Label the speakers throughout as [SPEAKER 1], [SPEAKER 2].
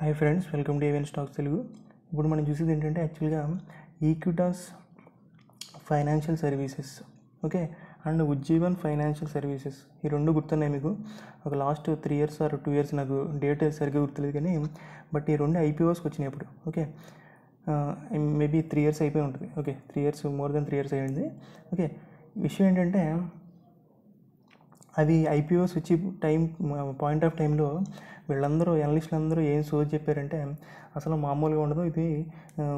[SPEAKER 1] hi friends welcome to Even Stocks Telugu ఇప్పుడు మనం చూసేది ఏంటంటే యాక్చువల్గా Equitas financial services okay and Ujjivan financial services ఈ రెండు గుర్తున్నాయి మీకు ఒక last three years or two years నాకు డేట్ సరిగ్గా గుర్తులేదు కానీ బట్ ఈ రెండు ఐపీఓస్కి వచ్చినాయి ఇప్పుడు ఓకే మేబీ త్రీ ఇయర్స్ అయిపోయి ఉంటుంది okay three years more than three years అయ్యింది ఓకే విషయం ఏంటంటే అది ఐపీఓస్ వచ్చి టైం పాయింట్ ఆఫ్ టైంలో వీళ్ళందరూ అనలిస్టులు అందరూ ఏం సోజ్ చెప్పారంటే అసలు మామూలుగా ఉండదు ఇది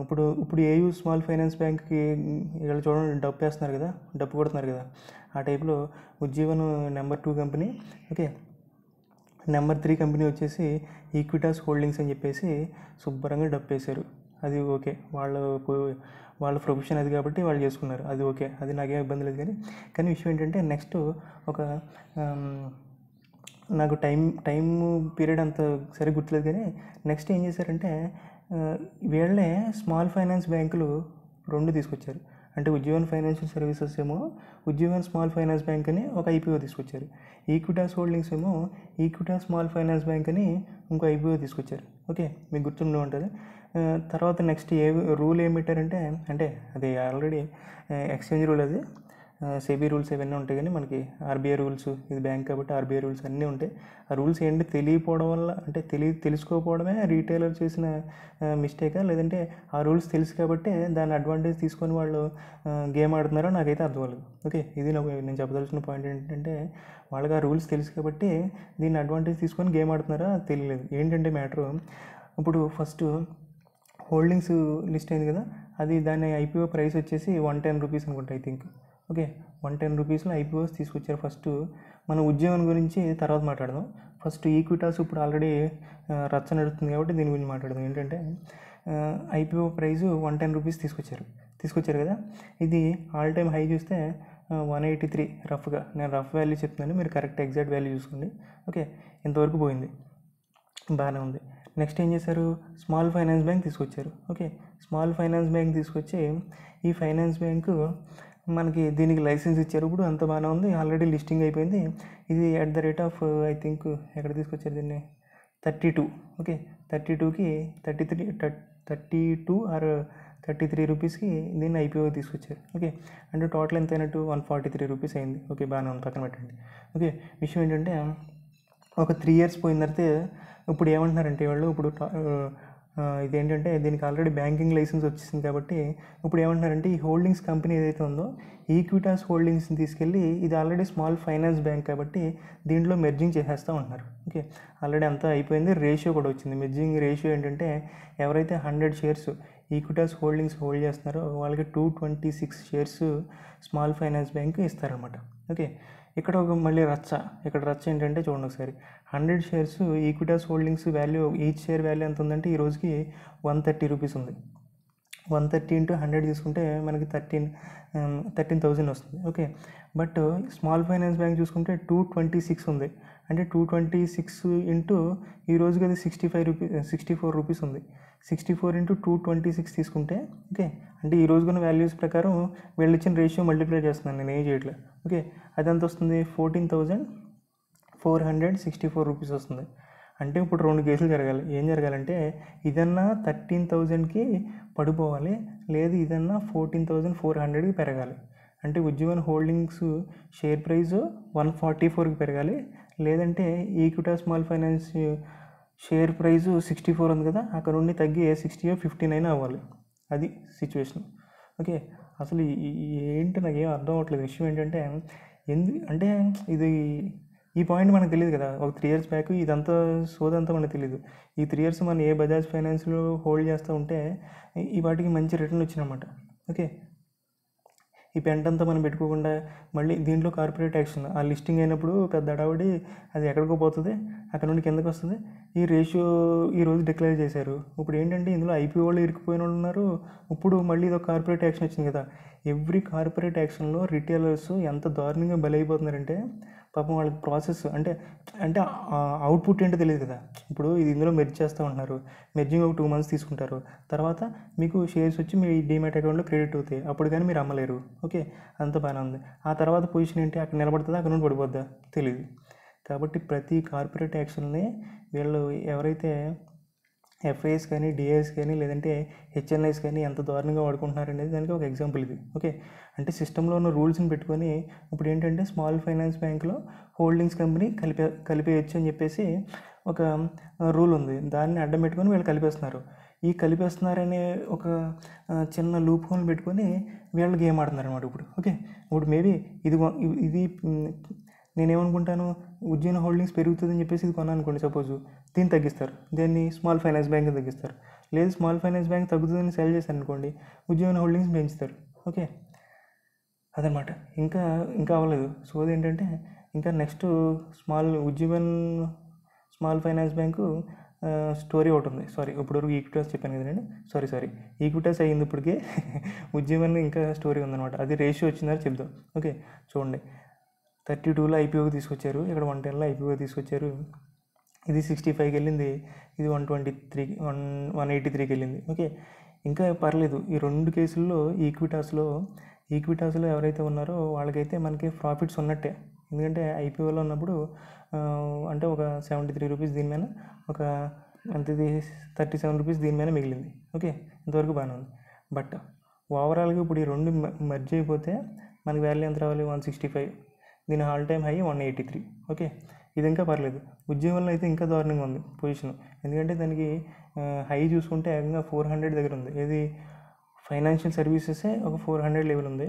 [SPEAKER 1] ఇప్పుడు ఇప్పుడు ఏయూ స్మాల్ ఫైనాన్స్ బ్యాంక్కి వీళ్ళు చూడండి డబ్బు వేస్తున్నారు కదా డబ్బు కొడుతున్నారు కదా ఆ టైప్లో Ujjivan number two company okay number three company వచ్చేసి ఈక్విటాస్ హోల్డింగ్స్ అని చెప్పేసి శుభ్రంగా డబ్బు వేశారు అది ఓకే వాళ్ళ వాళ్ళ ప్రొఫెషన్ అది కాబట్టి వాళ్ళు చేసుకున్నారు అది ఓకే అది నాకే ఇబ్బంది లేదు కానీ కానీ విషయం ఏంటంటే నెక్స్ట్ ఒక నాకు టైం టైం పీరియడ్ అంత సరిగ్గా గుర్తులేదు కానీ నెక్స్ట్ ఏం చేశారంటే వీళ్ళే స్మాల్ ఫైనాన్స్ బ్యాంకులు రెండు తీసుకొచ్చారు అంటే ఉజ్జీవన్ ఫైనాన్షియల్ సర్వీసెస్ ఏమో ఉజ్జీవన్ స్మాల్ ఫైనాన్స్ బ్యాంక్ అని ఒక ఐపీఓ తీసుకొచ్చారు ఈక్విటాస్ హోల్డింగ్స్ ఏమో ఈక్విటా స్మాల్ ఫైనాన్స్ బ్యాంక్ అని ఇంకో ఐపీఓ తీసుకొచ్చారు ఓకే మీకు గుర్తుండే ఉంటుంది తర్వాత నెక్స్ట్ ఏ రూల్ ఏమిటారంటే అంటే అది ఆల్రెడీ ఎక్స్చేంజ్ రూల్ అది సేబీ రూల్స్ ఏవన్నీ ఉంటాయి కానీ మనకి ఆర్బీఐ రూల్స్ ఇది బ్యాంక్ కాబట్టి ఆర్బీఐ రూల్స్ అన్నీ ఉంటాయి ఆ రూల్స్ ఏంటి తెలియపోవడం వల్ల అంటే తెలి తెలుసుకోకపోవడమే రీటైలర్ చేసిన మిస్టేకా లేదంటే ఆ రూల్స్ తెలుసు కాబట్టి దాని అడ్వాంటేజ్ తీసుకొని వాళ్ళు గేమ్ ఆడుతున్నారో నాకైతే అర్థం అవ్వలేదు ఓకే ఇది నాకు నేను చెప్పదలసిన పాయింట్ ఏంటంటే వాళ్ళకి ఆ రూల్స్ తెలుసు కాబట్టి దీన్ని అడ్వాంటేజ్ తీసుకొని గేమ్ ఆడుతున్నారా తెలియలేదు ఏంటంటే మ్యాటరు ఇప్పుడు ఫస్ట్ హోల్డింగ్స్ లిస్ట్ అయింది కదా అది దాని ఐపీఓ ప్రైస్ వచ్చేసి వన్ టెన్ రూపీస్ అనుకుంటా I think okay one ten రూపీస్లో ఐపీఓస్ తీసుకొచ్చారు ఫస్ట్ మన ఉద్యోగం గురించి తర్వాత మాట్లాడదాం ఫస్ట్ ఈక్విటాస్ ఇప్పుడు ఆల్రెడీ రచ్చ నడుస్తుంది కాబట్టి దీని గురించి మాట్లాడదాం ఏంటంటే IPO price one ten rupees తీసుకొచ్చారు తీసుకొచ్చారు కదా ఇది ఆల్ టైమ్ హై చూస్తే వన్ ఎయిటీ త్రీ రఫ్గా నేను రఫ్ వాల్యూ చెప్తున్నాను మీరు కరెక్ట్ ఎగ్జాక్ట్ వాల్యూ చూసుకోండి ఓకే ఇంతవరకు పోయింది బాగానే ఉంది నెక్స్ట్ ఏం చేశారు స్మాల్ ఫైనాన్స్ బ్యాంక్ తీసుకొచ్చారు ఓకే స్మాల్ ఫైనాన్స్ బ్యాంక్ తీసుకొచ్చి ఈ ఫైనాన్స్ బ్యాంకు మనకి దీనికి లైసెన్స్ ఇచ్చారు ఇప్పుడు అంత బాగానే ఉంది ఆల్రెడీ లిస్టింగ్ అయిపోయింది ఇది at the rate of I think ఎక్కడ తీసుకొచ్చారు దీన్ని థర్టీ టూ ఓకే థర్టీ టూకి thirty three thirty two or thirty three రూపీస్కి దీన్ని ఐపీఓ తీసుకొచ్చారు ఓకే అంటే టోటల్ ఎంత అయినట్టు వన్ ఫార్టీ త్రీ రూపీస్ అయింది ఓకే బాగానే ఉంది పక్కన పెట్టండి ఓకే విషయం ఏంటంటే ఒక త్రీ ఇయర్స్ పోయిన తర్వాత ఇప్పుడు ఏమంటున్నారంటే వాళ్ళు ఇప్పుడు uh, ఇదేంటంటే దీనికి ఆల్రెడీ బ్యాంకింగ్ లైసెన్స్ వచ్చేసింది కాబట్టి ఇప్పుడు ఏమంటున్నారంటే ఈ హోల్డింగ్స్ కంపెనీ ఏదైతే ఉందో ఈక్విటాస్ హోల్డింగ్స్ని తీసుకెళ్ళి ఇది ఆల్రెడీ స్మాల్ ఫైనాన్స్ బ్యాంక్ కాబట్టి దీంట్లో మెర్జింగ్ చేసేస్తూ ఉంటున్నారు ఓకే ఆల్రెడీ అంతా అయిపోయింది రేషియో కూడా వచ్చింది మెర్జింగ్ రేషియో ఏంటంటే ఎవరైతే hundred shares Equitas holdings hold చేస్తున్నారో వాళ్ళకి two twenty six shares small finance bank ఇస్తారనమాట ఓకే ఇక్కడ ఒక మళ్ళీ రచ్చ ఇక్కడ రచ్చ ఏంటంటే చూడండి ఒకసారి hundred shares Equitas holdings value each share value ఎంత ఉందంటే ఈ రోజుకి వన్ థర్టీ రూపీస్ ఉంది వన్ థర్టీ ఇంటూ హండ్రెడ్ తీసుకుంటే మనకి థర్టీన్ థర్టీన్ థౌజండ్ వస్తుంది okay but small finance bank చూసుకుంటే టూ ట్వంటీ సిక్స్ ఉంది అంటే టూ ట్వంటీ సిక్స్ ఇంటూ ఈ రోజుకి అది sixty five rupee sixty four rupees ఉంది sixty four into two twenty six తీసుకుంటే ఓకే అంటే ఈ రోజుకున్న వాల్యూస్ ప్రకారం వీళ్ళు ఇచ్చిన రేషియో మల్టిప్లై చేస్తున్నాను నేను ఏం చేయట్లే ఓకే అది ఎంత వస్తుంది fourteen thousand four hundred sixty four rupees వస్తుంది అంటే ఇప్పుడు రెండు కేసులు జరగాలి ఏం జరగాలంటే ఇదన్నా థర్టీన్ థౌజండ్కి పడిపోవాలి లేదు ఇదన్నా ఫోర్టీన్ థౌజండ్ ఫోర్ హండ్రెడ్కి పెరగాలి అంటే Ujjivan holdings share price one forty ఫోర్కి పెరగాలి లేదంటే Equitas small finance share price sixty four ఉంది కదా అక్కడ నుండి తగ్గి సిక్స్టీ సిక్స్టీయో ఫిఫ్టీన్ అయినా అవ్వాలి అది సిచ్యువేషన్ ఓకే అసలు ఏంటి నాకు ఏం అర్థం అవ్వట్లేదు విషయం ఏంటంటే ఎందు అంటే ఇది ఈ పాయింట్ మనకు తెలియదు కదా ఒక త్రీ ఇయర్స్ బ్యాక్ ఇదంతా సోదంతా మనకు తెలియదు ఈ త్రీ ఇయర్స్ మనం ఏ బజాజ్ ఫైనాన్స్లో హోల్డ్ చేస్తూ ఉంటే ఈ వాటికి మంచి రిటర్న్ వచ్చినమాట ఓకే ఈ పెంట్ అంతా మనం పెట్టుకోకుండా మళ్ళీ దీంట్లో కార్పొరేట్ యాక్షన్ ఆ లిస్టింగ్ అయినప్పుడు పెద్ద అడావిడి అది ఎక్కడికో పోతుంది అక్కడ నుండి కిందకి వస్తుంది ఈ రేషియో ఈరోజు డిక్లేర్ చేశారు ఇప్పుడు ఏంటంటే ఇందులో ఐపీ వాళ్ళు ఇరికిపోయిన వాళ్ళు ఉన్నారు ఇప్పుడు మళ్ళీ ఇదొక కార్పొరేట్ యాక్షన్ వచ్చింది కదా ఎవ్రీ కార్పొరేట్ యాక్షన్లో రిటైలర్స్ ఎంత దారుణంగా బలైపోతున్నారంటే పాపం వాళ్ళకి ప్రాసెస్ అంటే అంటే అవుట్పుట్ ఏంటో తెలియదు కదా ఇప్పుడు ఇది ఇందులో మెర్జ్ చేస్తూ ఉంటున్నారు మెర్జింగ్ ఒక టూ మంత్స్ తీసుకుంటారు తర్వాత మీకు షేర్స్ వచ్చి మీ డిమేట్ అకౌంట్లో క్రెడిట్ అవుతాయి అప్పుడు కానీ మీరు అమ్మలేరు ఓకే అంత బాగానే ఉంది ఆ తర్వాత పొజిషన్ ఏంటి అక్కడ నిలబడుతుందా అక్కడ నుండి పడిపోద్దా తెలియదు కాబట్టి ప్రతి కార్పొరేట్ యాక్షన్ని వీళ్ళు ఎవరైతే ఎఫ్ఐఎస్ కానీ డిఏఎస్ కానీ లేదంటే హెచ్ఎన్ఐస్ కానీ ఎంత దారుణంగా వాడుకుంటున్నారు అనేది దానికి ఒక ఎగ్జాంపుల్ ఇది ఓకే అంటే సిస్టంలో ఉన్న రూల్స్ని పెట్టుకొని ఇప్పుడు ఏంటంటే స్మాల్ ఫైనాన్స్ బ్యాంక్లో హోల్డింగ్స్ కంపెనీ కలిపే కలిపేయచ్చు అని చెప్పేసి ఒక రూల్ ఉంది దాన్ని అడ్డం పెట్టుకొని వీళ్ళు కలిపేస్తున్నారు ఈ కలిపేస్తున్నారనే ఒక చిన్న లూప్ హోల్ పెట్టుకొని వీళ్ళు గేమ్ ఆడుతున్నారు అనమాట ఇప్పుడు ఓకే ఇప్పుడు మేబీ ఇది ఇది నేనేమనుకుంటాను ఉజ్జయిన హోల్డింగ్స్ పెరుగుతుందని చెప్పేసి ఇది కొన్నాను అనుకోండి సపోజ్ దీన్ని తగ్గిస్తారు దీన్ని స్మాల్ ఫైనాన్స్ బ్యాంక్ తగ్గిస్తారు లేదు స్మాల్ ఫైనాన్స్ బ్యాంక్ తగ్గుతుందని సెల్ చేశారు అనుకోండి ఉద్యోగం హోల్డింగ్స్ పెంచుతారు ఓకే అదనమాట ఇంకా ఇంకా అవ్వలేదు సో అదేంటంటే ఇంకా next small Ujjivan small finance bank story ఒకటి ఉంది సారీ ఇప్పటివరకు ఈక్విటాస్ చెప్పాను కదండి సారీ సారీ ఈక్విటాస్ అయ్యింది ఇప్పటికే ఉజ్జీవన్ ఇంకా స్టోరీ ఉందన్నమాట అది రేషియో వచ్చిందని చెప్దాం ఓకే చూడండి థర్టీ టూలో ఐపీఓకి తీసుకొచ్చారు ఇక్కడ వన్ టెన్లో ఐపీఓకి తీసుకొచ్చారు ఇది సిక్స్టీ ఫైవ్కి వెళ్ళింది ఇది వన్ ట్వంటీ త్రీకి వన్ వన్ ఎయిటీ త్రీకి వెళ్ళింది ఓకే ఇంకా పర్లేదు ఈ రెండు కేసుల్లో ఈక్విటాస్లో ఈక్విటాస్లో ఎవరైతే ఉన్నారో వాళ్ళకైతే మనకి ప్రాఫిట్స్ ఉన్నట్టే ఎందుకంటే ఐపీఓలో ఉన్నప్పుడు అంటే ఒక సెవెంటీ త్రీ రూపీస్ దీనిమైన ఒక అంతది థర్టీ సెవెన్ రూపీస్ దీనిమైన మిగిలింది ఓకే ఇంతవరకు బాగానే ఉంది బట్ ఓవరాల్గా ఇప్పుడు ఈ రెండు మర్జ్ అయిపోతే మనకి వాల్యూ ఎంత రావాలి వన్ సిక్స్టీ ఫైవ్ దీని all time high one eighty three okay ఇది ఇంకా పర్లేదు ఉద్యోగంలో అయితే ఇంకా దారుణంగా ఉంది పొజిషన్ ఎందుకంటే దానికి హై చూసుకుంటే ఏకంగా ఫోర్ హండ్రెడ్ దగ్గర ఉంది ఇది ఫైనాన్షియల్ సర్వీసెసే ఒక ఫోర్ హండ్రెడ్ లెవెల్ ఉంది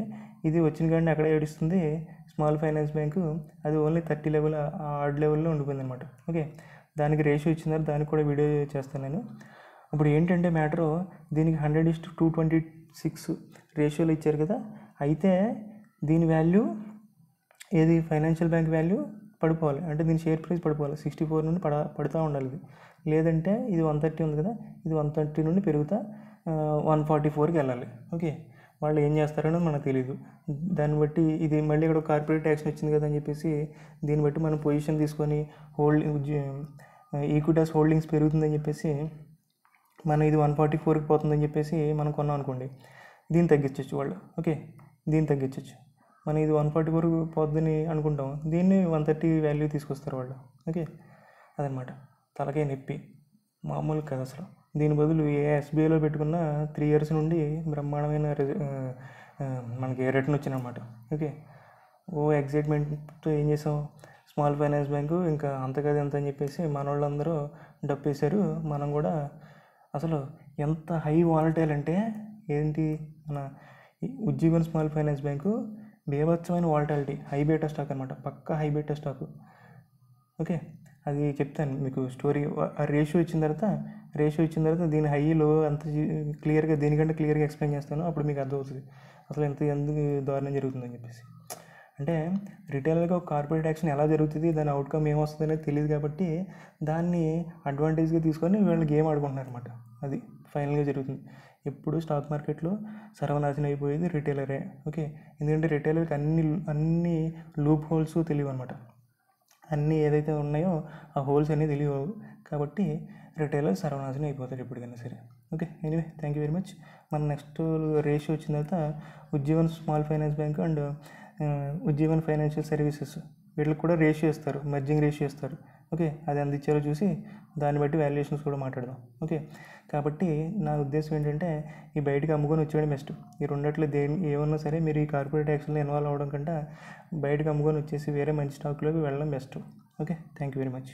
[SPEAKER 1] ఇది వచ్చిన కానీ అక్కడ ఏడుస్తుంది స్మాల్ ఫైనాన్స్ బ్యాంకు అది ఓన్లీ థర్టీ లెవెల్ ఆర్డ్ లెవెల్లో ఉండిపోయింది అనమాట ఓకే దానికి రేషియో ఇచ్చినారు దానికి కూడా వీడియో చేస్తాను నేను ఇప్పుడు ఏంటంటే మ్యాటరు దీనికి hundred is to two twenty six రేషియోలో ఇచ్చారు కదా అయితే దీని వాల్యూ ఏది ఫైనాన్షియల్ బ్యాంక్ వాల్యూ పడిపోవాలి అంటే దీని షేర్ ప్రైస్ పడిపోవాలి సిక్స్టీ ఫోర్ నుండి పడ పడుతూ ఉండాలి ఇది లేదంటే ఇది వన్ థర్టీ ఉంది కదా ఇది వన్ థర్టీ నుండి పెరుగుతా వన్ ఫార్టీ ఫోర్కి వెళ్ళాలి ఓకే వాళ్ళు ఏం చేస్తారనేది మనకు తెలియదు దాన్ని బట్టి ఇది మళ్ళీ ఇక్కడ కార్పొరేట్ ట్యాక్స్ వచ్చింది కదా అని చెప్పేసి దీన్ని బట్టి మనం పొజిషన్ తీసుకొని హోల్డింగ్ ఈక్విటాస్ హోల్డింగ్స్ పెరుగుతుందని చెప్పేసి మనం ఇది వన్ ఫార్టీ ఫోర్కి పోతుందని చెప్పేసి మనం కొన్నాం అనుకోండి దీన్ని తగ్గించవచ్చు వాళ్ళు ఓకే దీన్ని తగ్గించవచ్చు మనం ఇది వన్ ఫార్టీ వరకు పోద్దని అనుకుంటాం దీన్ని వన్ థర్టీ వాల్యూ తీసుకొస్తారు వాళ్ళు ఓకే అదనమాట తలకే నొప్పి మామూలు కాదు అసలు దీని బదులు ఏ ఎస్బీఐలో పెట్టుకున్న త్రీ ఇయర్స్ నుండి బ్రహ్మాండమైన మనకి రిటర్న్ వచ్చిందనమాట ఓకే ఓ ఎగ్జైట్మెంట్ ఏం చేసాం స్మాల్ ఫైనాన్స్ బ్యాంకు ఇంకా అంతకాదు ఎంత అని చెప్పేసి మన వాళ్ళందరూ డప్పేశారు మనం కూడా అసలు ఎంత హై వాలటైల్ అంటే ఏంటి మన ఉజ్జీవన్ స్మాల్ ఫైనాన్స్ బ్యాంకు బీభత్సమైన వాలటాలిటీ హై బేటా స్టాక్ అనమాట పక్క హై బేటా స్టాక్ ఓకే అది చెప్తాను మీకు స్టోరీ ఆ రేషియో ఇచ్చిన తర్వాత రేషియో ఇచ్చిన తర్వాత దీని హై లో అంత క్లియర్గా దీనికంటే క్లియర్గా ఎక్స్ప్లెయిన్ చేస్తాను అప్పుడు మీకు అర్థమవుతుంది అసలు ఎంత ఎందుకు దారుణం జరుగుతుందని చెప్పేసి అంటే రిటైల్గా ఒక కార్పొరేట్ యాక్షన్ ఎలా జరుగుతుంది దాని అవుట్కమ్ ఏమొస్తుంది అనేది తెలియదు కాబట్టి దాన్ని అడ్వాంటేజ్గా తీసుకొని వీళ్ళు గేమ్ ఆడుకుంటున్నారు అనమాట అది ఫైనల్గా జరుగుతుంది ఎప్పుడు స్టాక్ మార్కెట్లో సర్వనాశనం అయిపోయేది రిటైలరే ఓకే ఎందుకంటే రిటైలర్కి అన్ని అన్ని లూప్ హోల్స్ తెలియవు అనమాట అన్నీ ఏదైతే ఉన్నాయో ఆ హోల్స్ అన్నీ తెలియవు కాబట్టి రిటైలర్ సర్వనాశనం అయిపోతారు ఎప్పటికైనా సరే okay anyway thank you very much మన నెక్స్ట్ రేషియో వచ్చిన తర్వాత Ujjivan small finance bank and Ujjivan financial services వీళ్ళకి కూడా రేషియో ఇస్తారు మెర్జింగ్ రేషియో ఇస్తారు ఓకే అది ఎంత ఇచ్చారో చూసి దాన్ని బట్టి వాల్యుయేషన్స్ కూడా మాట్లాడదాం ఓకే కాబట్టి నా ఉద్దేశం ఏంటంటే ఈ బయటకు అమ్ముకొని వచ్చేయడం బెస్ట్ ఈ రెండట్లు దేని ఏమన్నా సరే మీరు ఈ కార్పొరేట్ యాక్షన్లో ఇన్వాల్వ్ అవ్వడం కంటే బయటకు అమ్ముకొని వచ్చేసి వేరే మంచి స్టాక్లోకి వెళ్ళడం best okay thank you very much